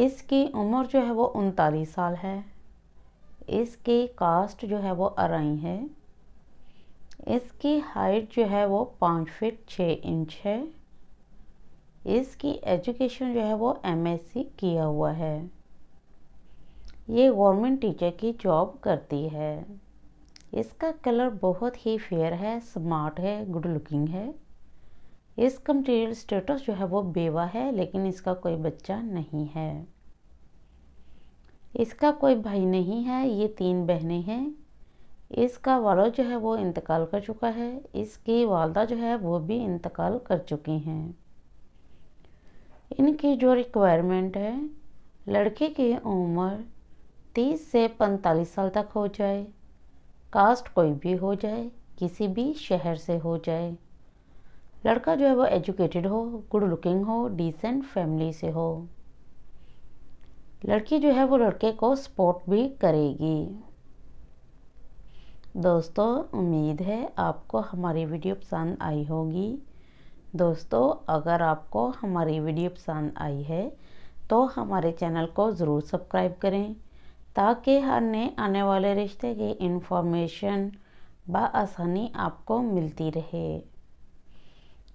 इसकी उम्र जो है वो उनतालीस साल है इसकी कास्ट जो है वो अराई है इसकी हाइट जो है वो पाँच फिट छः इंच है इसकी एजुकेशन जो है वो एमएससी किया हुआ है ये गवर्नमेंट टीचर की जॉब करती है इसका कलर बहुत ही फेयर है स्मार्ट है गुड लुकिंग है इस कंप्लीटेड स्टेटस जो है वो बेवा है लेकिन इसका कोई बच्चा नहीं है इसका कोई भाई नहीं है ये तीन बहनें हैं इसका वाला जो है वो इंतकाल कर चुका है इसकी वालदा जो है वो भी इंतकाल कर चुकी हैं इनकी जो रिक्वायरमेंट है लड़के की उम्र तीस से पैंतालीस साल तक हो जाए कास्ट कोई भी हो जाए किसी भी शहर से हो जाए लड़का जो है वो एजुकेटेड हो गुड लुकिंग हो डिसेंट फैमिली से हो लड़की जो है वो लड़के को सपोर्ट भी करेगी दोस्तों उम्मीद है आपको हमारी वीडियो पसंद आई होगी दोस्तों अगर आपको हमारी वीडियो पसंद आई है तो हमारे चैनल को ज़रूर सब्सक्राइब करें ताकि हर नए आने वाले रिश्ते की इन्फॉर्मेशन आसानी आपको मिलती रहे